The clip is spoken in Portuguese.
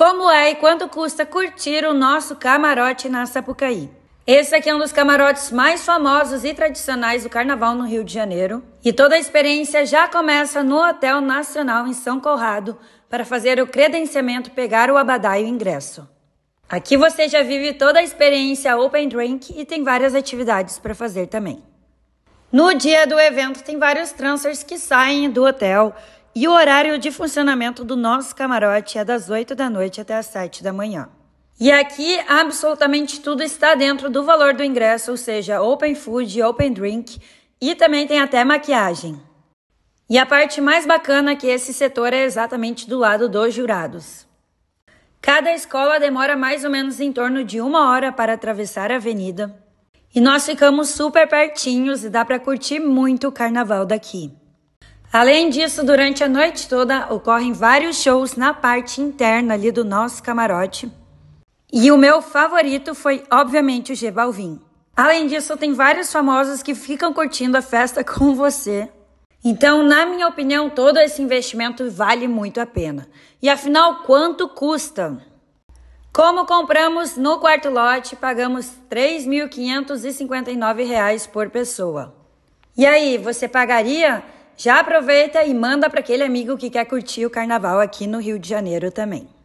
como é e quanto custa curtir o nosso camarote na Sapucaí. Esse aqui é um dos camarotes mais famosos e tradicionais do carnaval no Rio de Janeiro, e toda a experiência já começa no Hotel Nacional em São Conrado para fazer o credenciamento, pegar o abadá e o ingresso. Aqui você já vive toda a experiência Open Drink e tem várias atividades para fazer também. No dia do evento, tem vários transfers que saem do hotel, e o horário de funcionamento do nosso camarote é das 8 da noite até as 7 da manhã. E aqui absolutamente tudo está dentro do valor do ingresso, ou seja, open food, open drink e também tem até maquiagem. E a parte mais bacana é que esse setor é exatamente do lado dos jurados. Cada escola demora mais ou menos em torno de uma hora para atravessar a avenida. E nós ficamos super pertinhos e dá para curtir muito o carnaval daqui. Além disso, durante a noite toda ocorrem vários shows na parte interna ali do nosso camarote. E o meu favorito foi, obviamente, o G Balvin. Além disso, tem vários famosos que ficam curtindo a festa com você. Então, na minha opinião, todo esse investimento vale muito a pena. E afinal, quanto custa? Como compramos no quarto lote, pagamos R$ 3.559 por pessoa. E aí, você pagaria já aproveita e manda para aquele amigo que quer curtir o carnaval aqui no Rio de Janeiro também.